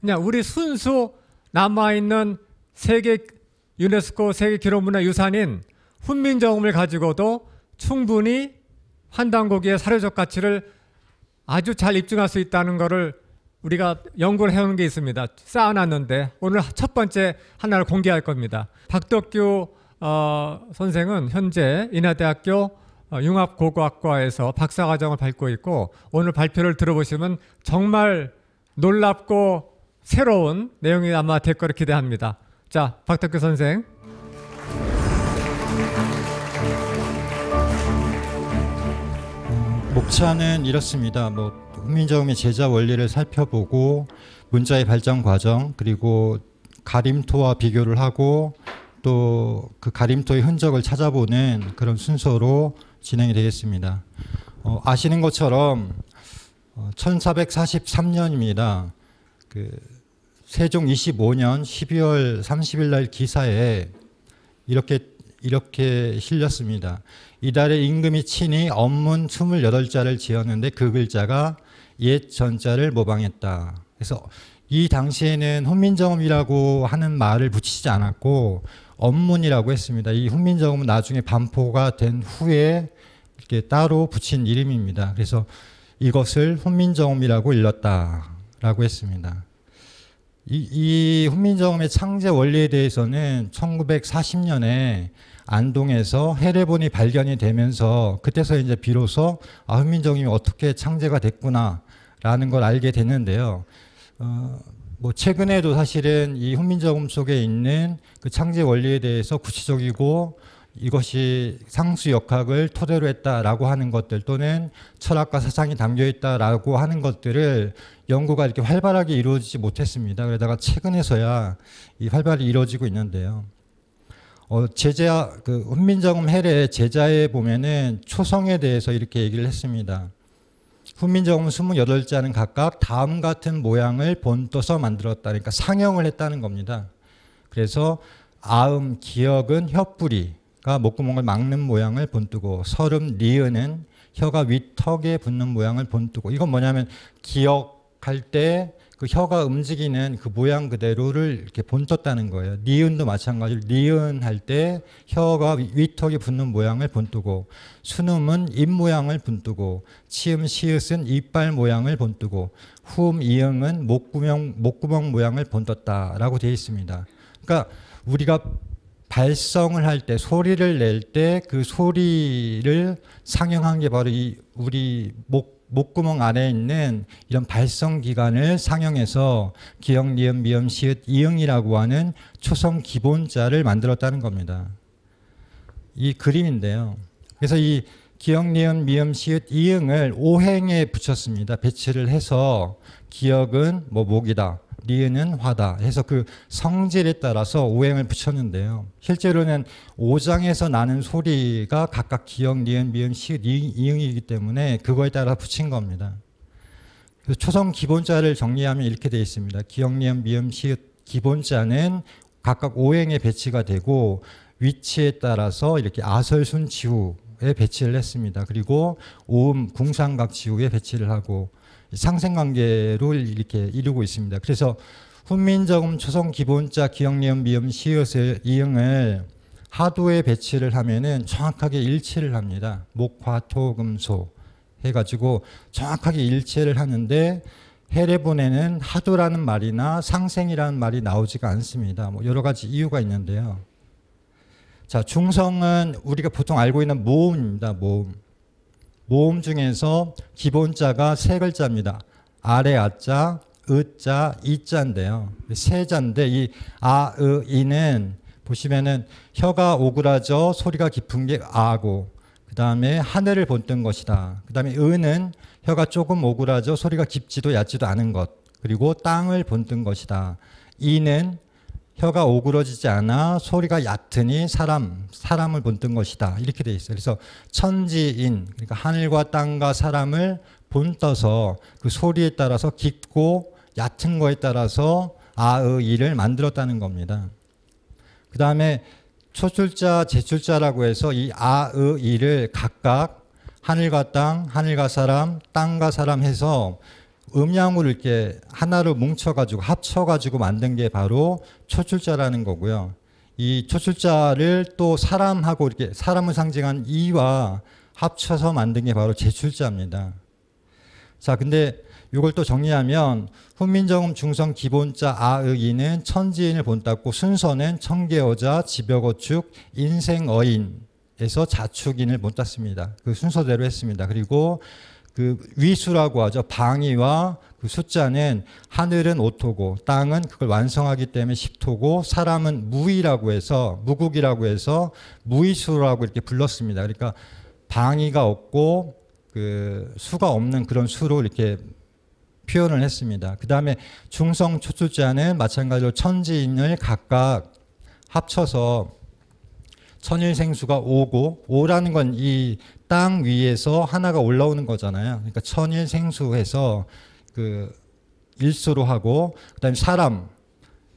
그냥 우리 순수 남아있는 세계 유네스코 세계 기록문화유산인 훈민정음을 가지고도 충분히 환단고기의 사료적 가치를 아주 잘 입증할 수 있다는 것을 우리가 연구를 해온 게 있습니다. 쌓아놨는데 오늘 첫 번째 하나를 공개할 겁니다. 박덕규 어, 선생은 현재 인하대학교 어, 융합고고학과에서 박사과정을 밟고 있고 오늘 발표를 들어보시면 정말 놀랍고 새로운 내용이 아마 될 거를 기대합니다. 자, 박덕규 선생. 목차는 이렇습니다. 뭐 훈민정음의 제자 원리를 살펴보고 문자의 발전 과정 그리고 가림토와 비교를 하고 또 그 가림토의 흔적을 찾아보는 그런 순서로 진행이 되겠습니다. 어, 아시는 것처럼 1443년입니다. 어, 그 세종 25년 12월 30일 날 기사에 이렇게 이렇게 실렸습니다. 이달에 임금이 친히 엄문 28자를 지었는데 그 글자가 옛 전자를 모방했다. 그래서 이 당시에는 훈민정음이라고 하는 말을 붙이지 않았고 엄문이라고 했습니다. 이 훈민정음은 나중에 반포가 된 후에 이렇게 따로 붙인 이름입니다. 그래서 이것을 훈민정음이라고 일렀다라고 했습니다. 이, 이 훈민정음의 창제 원리에 대해서는 1940년에 안동에서 해례본이 발견이 되면서 그때서 이제 비로소 아, 훈민정음이 어떻게 창제가 됐구나라는 걸 알게 됐는데요. 어, 뭐 최근에도 사실은 이 훈민정음 속에 있는 그 창제 원리에 대해서 구체적이고 이것이 상수 역학을 토대로 했다라고 하는 것들 또는 철학과 사상이 담겨 있다라고 하는 것들을 연구가 이렇게 활발하게 이루어지지 못했습니다. 그러다가 최근에서야 이 활발히 이루어지고 있는데요. 어, 제자 그 훈민정음 해례 제자에 보면은 초성에 대해서 이렇게 얘기를 했습니다. 훈민정음 28자는 각각 다음 같은 모양을 본떠서 만들었다. 그러니까 상형을 했다는 겁니다. 그래서 아음, 기억은 혀뿌리, 가 목구멍을 막는 모양을 본뜨고 설음 니은은 혀가 위턱에 붙는 모양을 본뜨고 이건 뭐냐면 기억할 때 그 혀가 움직이는 그 모양 그대로를 이렇게 본떴다는 거예요. 니은도 마찬가지로 니은 할 때 혀가 위턱에 붙는 모양을 본뜨고 수음은 입 모양을 본뜨고 치음 시읒은 이빨 모양을 본뜨고 후음 이응은 목구멍 목구멍 모양을 본떴다라고 되어 있습니다. 그러니까 우리가 발성을 할 때 소리를 낼 때 그 소리를 상영한 게 바로 이 우리 목 목구멍 안에 있는 이런 발성 기관을 상영해서 기역, 니음, 미음, 시읒, 이응이라고 하는 초성 기본자를 만들었다는 겁니다. 이 그림인데요. 그래서 이 기역, 니은, 미음, 시읒, 이응을 오행에 붙였습니다. 배치를 해서 기역은 뭐 목이다. 니은은 화다. 해서 그 성질에 따라서 오행을 붙였는데요. 실제로는 5장에서 나는 소리가 각각 기역, 리은, 미음, 시, 이응이기 때문에 그거에 따라 붙인 겁니다. 그래서 초성 기본자를 정리하면 이렇게 되어 있습니다. 기역, 리은, 미음, 시 기본자는 각각 오행의 배치가 되고 위치에 따라서 이렇게 아설순 지우에 배치를 했습니다. 그리고 오음 궁상각 지우에 배치를 하고 상생관계를 이렇게 이루고 있습니다. 그래서 훈민자금 초성 기본자 기억니 미음 시옷의 이응을 하도에 배치를 하면은 정확하게 일치를 합니다. 목화토금소 해가지고 정확하게 일치를 하는데 해례본에는 하도라는 말이나 상생이라는 말이 나오지가 않습니다. 뭐 여러 가지 이유가 있는데요. 자, 중성은 우리가 보통 알고 있는 모음입니다. 모음. 모음 중에서 기본자가 세 글자입니다. 아래 아자, 으자, 이자인데요. 세 자인데 이 아, 으, 이는 보시면은 혀가 오그라져 소리가 깊은 게 아고 그 다음에 하늘을 본뜬 것이다. 그 다음에 은은 혀가 조금 오그라져 소리가 깊지도 얕지도 않은 것. 그리고 땅을 본뜬 것이다. 이는 혀가 오그러지지 않아 소리가 얕으니 사람, 사람을 본뜬 것이다. 이렇게 돼 있어요. 그래서 천지인, 그러니까 하늘과 땅과 사람을 본떠서 그 소리에 따라서 깊고 얕은 거에 따라서 아의 이를 만들었다는 겁니다. 그 다음에 초출자, 제출자라고 해서 이 아의 이를 각각 하늘과 땅, 하늘과 사람, 땅과 사람 해서 음양을 이렇게 하나로 뭉쳐가지고 합쳐가지고 만든 게 바로 초출자라는 거고요. 이 초출자를 또 사람하고 이렇게 사람을 상징한 이와 합쳐서 만든 게 바로 제출자입니다. 자, 근데 이걸 또 정리하면 훈민정음 중성 기본자 아의인은 천지인을 본따고 순서는 청계어자 지벽어축 인생어인에서 자축인을 본땄습니다. 그 순서대로 했습니다. 그리고 그 위수라고 하죠. 방위와 그 숫자는 하늘은 오토고 땅은 그걸 완성하기 때문에 1 0토고 사람은 무위라고 해서 무국이라고 해서 무위수라고 이렇게 불렀습니다. 그러니까 방위가 없고 그 수가 없는 그런 수로 이렇게 표현을 했습니다. 그 다음에 중성 초출자는 마찬가지로 천지인을 각각 합쳐서 천일생수가 오고오라는건 이 땅 위에서 하나가 올라오는 거잖아요. 그러니까 천일생수해서 그 일수로 하고 그다음에 사람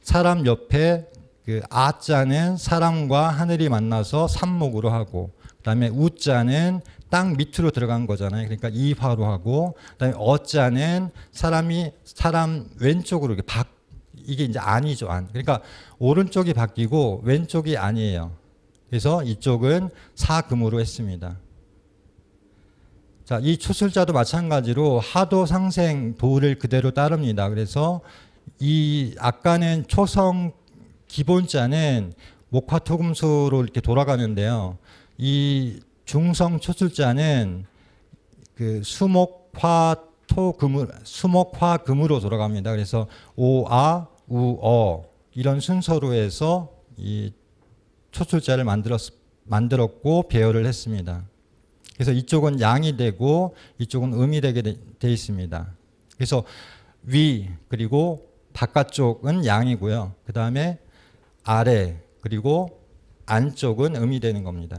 사람 옆에 그 아자는 사람과 하늘이 만나서 산목으로 하고 그다음에 우자는 땅 밑으로 들어간 거잖아요. 그러니까 이화로 하고 그다음에 어자는 사람이 사람 왼쪽으로 이게 박 이게 이제 안이죠 안. 그러니까 오른쪽이 바뀌고 왼쪽이 아니에요. 그래서 이쪽은 사금으로 했습니다. 자, 이 추술자도 마찬가지로 하도 상생 도를 그대로 따릅니다. 그래서 이 아까는 초성 기본자는 목화토금수로 이렇게 돌아가는데요. 이 중성 초술자는 그 수목화 토금을 수목화 금으로 돌아갑니다. 그래서 오아 우어 이런 순서로 해서 이 초술자를 만들었, 만들었고 배열을 했습니다. 그래서 이쪽은 양이 되고 이쪽은 음이 되게 되, 돼 있습니다. 그래서 위 그리고 바깥쪽은 양이고요. 그 다음에 아래 그리고 안쪽은 음이 되는 겁니다.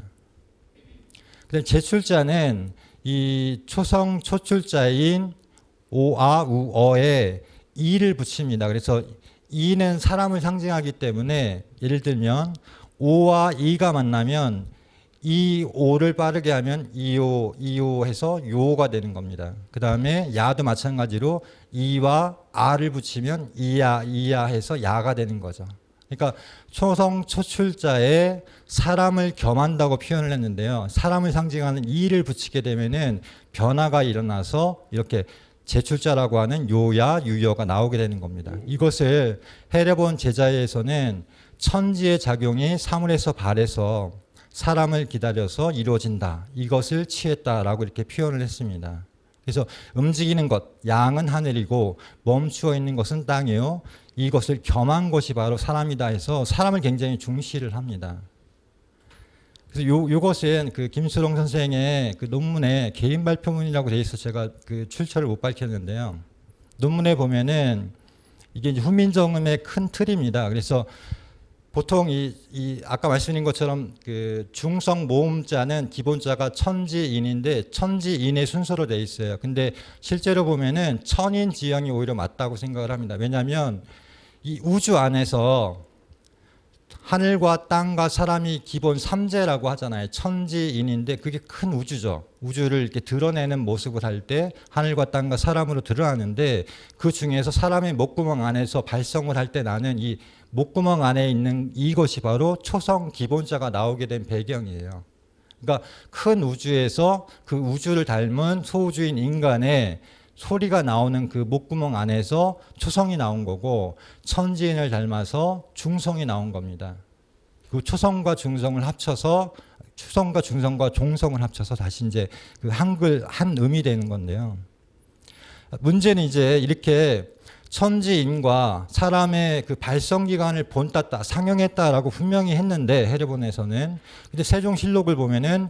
근데 제출자는 이 초성 초출자인 오아 우어에 이를 붙입니다. 그래서 이는 사람을 상징하기 때문에 예를 들면 5와 2가 만나면 이 5를 빠르게 하면 2, 5, 2, 5 해서 요가 되는 겁니다. 그 다음에 야도 마찬가지로 2와 아를 붙이면 이야, 이야 해서 야가 되는 거죠. 그러니까 초성 초출자에 사람을 겸한다고 표현을 했는데요. 사람을 상징하는 이를 붙이게 되면은 변화가 일어나서 이렇게 제출자라고 하는 요야 유여가 나오게 되는 겁니다. 이것을 헤레본 제자에서는 천지의 작용이 사물에서 발해서 사람을 기다려서 이루어진다. 이것을 취했다라고 이렇게 표현을 했습니다. 그래서 움직이는 것, 양은 하늘이고 멈추어 있는 것은 땅이요. 이것을 겸한 것이 바로 사람이다 해서 사람을 굉장히 중시를 합니다. 그래서 요, 요것은 그 김수롱 선생의 그 논문에 개인 발표문이라고 돼 있어 제가 그 출처를 못 밝혔는데요. 논문에 보면은 이게 훈민정음의 큰 틀입니다. 그래서 보통 이, 이 아까 말씀드린 것처럼 그 중성 모음자는 기본자가 천지인인데 천지인의 순서로 돼 있어요. 근데 실제로 보면은 천인 지형이 오히려 맞다고 생각을 합니다. 왜냐하면 이 우주 안에서 하늘과 땅과 사람이 기본 삼재라고 하잖아요. 천지인인데 그게 큰 우주죠. 우주를 이렇게 드러내는 모습을 할 때 하늘과 땅과 사람으로 드러나는데 그 중에서 사람의 목구멍 안에서 발성을 할 때 나는 이 목구멍 안에 있는 이것이 바로 초성 기본자가 나오게 된 배경이에요. 그러니까 큰 우주에서 그 우주를 닮은 소우주인 인간의 소리가 나오는 그 목구멍 안에서 초성이 나온 거고 천지인을 닮아서 중성이 나온 겁니다. 그 초성과 중성을 합쳐서 추성과 중성과 종성을 합쳐서 다시 이제 그 한글 한 음이 되는 건데요. 문제는 이제 이렇게 천지인과 사람의 그 발성 기간을 본땄다 상영했다라고 분명히 했는데 헤르본에서는 근데 세종실록을 보면은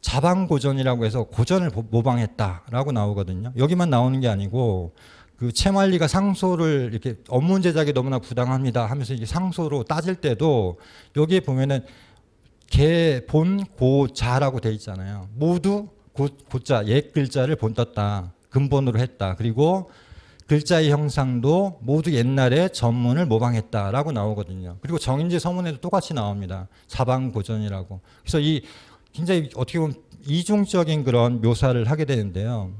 자방고전이라고 해서 고전을 모방했다라고 나오거든요. 여기만 나오는 게 아니고 그 채말리가 상소를 이렇게 업문 제작이 너무나 부당합니다 하면서 이게 상소로 따질 때도 여기에 보면은 개, 본, 고, 자라고 돼 있잖아요. 모두 고, 고자, 옛 글자를 본땄다. 근본으로 했다. 그리고 글자의 형상도 모두 옛날에 전문을 모방했다라고 나오거든요. 그리고 정인지 서문에도 똑같이 나옵니다. 사방고전이라고. 그래서 이 굉장히 어떻게 보면 이중적인 그런 묘사를 하게 되는데요.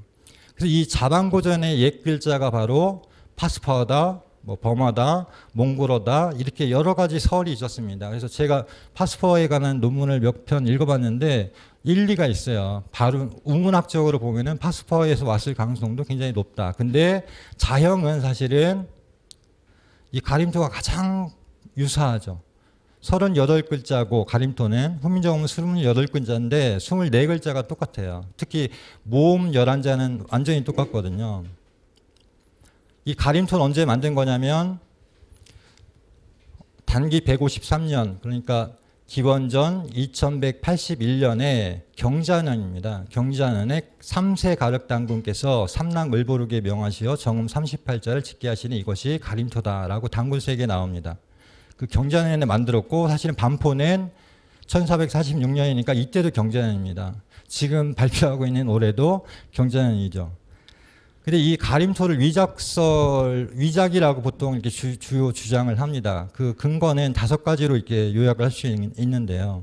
그래서 이 자방고전의 옛 글자가 바로 파스파다, 뭐 버마다, 몽골어다 이렇게 여러 가지 설이 있었습니다. 그래서 제가 파스포에 관한 논문을 몇 편 읽어봤는데 일리가 있어요. 발음 우문학적으로 보면은 파스포에서 왔을 가능성도 굉장히 높다. 근데 자형은 사실은 이 가림토가 가장 유사하죠. 38글자고 가림토는 훈민정음 28글자인데 24글자가 똑같아요. 특히 모음 11자는 완전히 똑같거든요. 이 가림돈 언제 만든 거냐면 단기 153년 그러니까 기원전 2181년에 경자년입니다. 경자년에 3세 가륵당군께서 삼랑을보르게 명하시어 정음 38자를 짓게 하시는 이것이 가림토다라고 당군세에 나옵니다. 그 경자년에 만들었고 사실은 반포는 1446년이니까 이때도 경자년입니다. 지금 발표하고 있는 올해도 경자년이죠. 근데 이 가림소를 위작설, 위작이라고 보통 이렇게 주, 요 주장을 합니다. 그 근거는 다섯 가지로 이렇게 요약을 할 수 있는데요.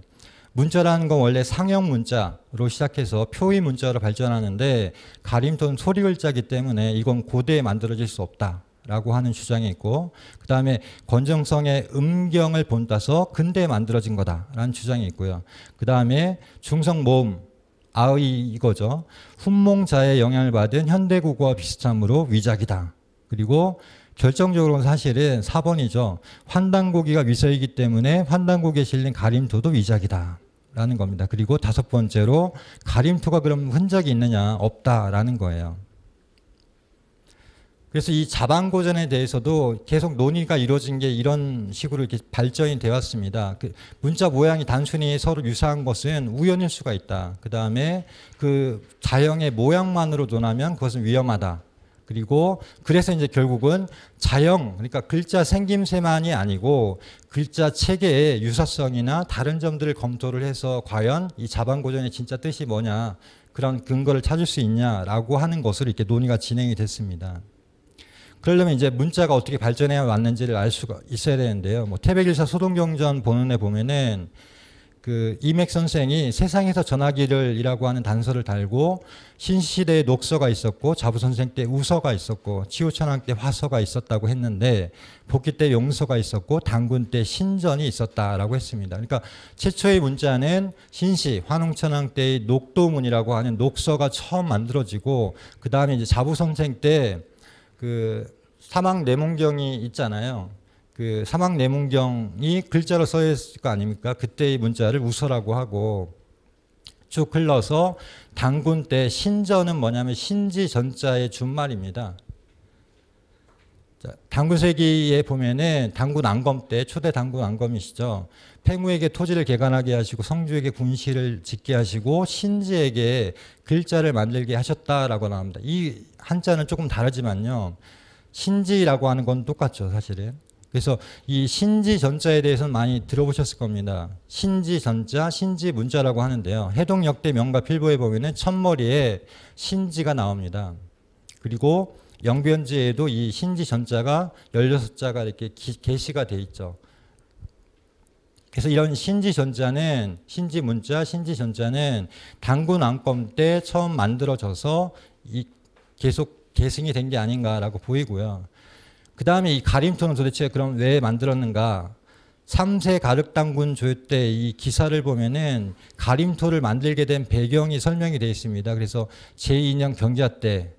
문자라는 건 원래 상형 문자로 시작해서 표의 문자로 발전하는데 가림돈 소리 글자기 때문에 이건 고대에 만들어질 수 없다. 라고 하는 주장이 있고 그 다음에 건정성의 음경을 본따서 근대에 만들어진 거다라는 주장이 있고요. 그 다음에 중성모음 아의 이거죠. 훈몽자의 영향을 받은 현대국어와 비슷함으로 위작이다. 그리고 결정적으로는 사실은 4번이죠. 환단고기가 위서이기 때문에 환단고기에 실린 가림토도 위작이다. 라는 겁니다. 그리고 다섯 번째로 가림토가 그럼 흔적이 있느냐 없다라는 거예요. 그래서 이 자방고전에 대해서도 계속 논의가 이루어진 게 이런 식으로 이렇게 발전이 되었습니다. 그 문자 모양이 단순히 서로 유사한 것은 우연일 수가 있다. 그 다음에 그 자형의 모양만으로 논하면 그것은 위험하다. 그리고 그래서 이제 결국은 자형 그러니까 글자 생김새만이 아니고 글자 체계의 유사성이나 다른 점들을 검토를 해서 과연 이 자방고전의 진짜 뜻이 뭐냐 그런 근거를 찾을 수 있냐라고 하는 것으로 이렇게 논의가 진행이 됐습니다. 그러려면 이제 문자가 어떻게 발전해 왔는지를 알 수가 있어야 되는데요. 뭐 태백일사 소동경전 본문에 보면은 그 이맥 선생이 세상에서 전화기를이라고 하는 단서를 달고 신시대의 녹서가 있었고 자부 선생 때 우서가 있었고 치우천왕 때 화서가 있었다고 했는데 복기 때 용서가 있었고 당군 때 신전이 있었다라고 했습니다. 그러니까 최초의 문자는 신시 환웅천왕 때의 녹도문이라고 하는 녹서가 처음 만들어지고 그 다음에 이제 자부 선생 때그 사막 내문경이 있잖아요. 그 사막 내문경이 글자로 써 있을 거 아닙니까? 그때의 문자를 우서라고 하고 쭉 흘러서 당군 때 신전은 뭐냐면 신지 전자의 준말입니다. 당군세기에 보면은 당군 안검 때 초대 당군 안검이시죠. 폐무에게 토지를 개간하게 하시고 성주에게 군시를 짓게 하시고 신지에게 글자를 만들게 하셨다라고 나옵니다. 이 한자는 조금 다르지만요. 신지라고 하는 건 똑같죠, 사실은. 그래서 이 신지 전자에 대해서는 많이 들어보셨을 겁니다. 신지 전자, 신지 문자라고 하는데요. 해동 역대 명가 필보에 보면은 첫머리에 신지가 나옵니다. 그리고 영변지에도 이 신지 전자가 16자가 이렇게 게시가 돼 있죠. 그래서 이런 신지전자는 신지 문자 신지전자는 당군 왕권 때 처음 만들어져서 계속 계승이 된 게 아닌가라고 보이고요. 그 다음에 이 가림토는 도대체 그럼 왜 만들었는가? 3세 가륵당군 조회 때 이 기사를 보면은 가림토를 만들게 된 배경이 설명이 되어 있습니다. 그래서 제2년 경자 때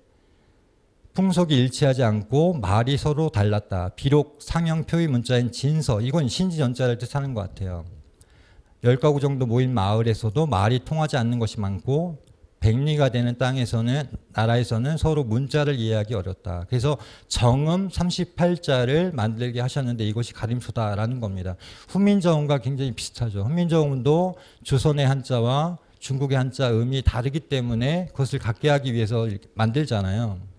풍속이 일치하지 않고 말이 서로 달랐다. 비록 상형 표의 문자인 진서, 이건 신지전자를 뜻하는 것 같아요. 열 가구 정도 모인 마을에서도 말이 통하지 않는 것이 많고 백리가 되는 땅에서는 나라에서는 서로 문자를 이해하기 어렵다. 그래서 정음 38자를 만들게 하셨는데 이것이 가림수다라는 겁니다. 훈민정음과 굉장히 비슷하죠. 훈민정음도 조선의 한자와 중국의 한자 음이 다르기 때문에 그것을 갖게 하기 위해서 만들잖아요.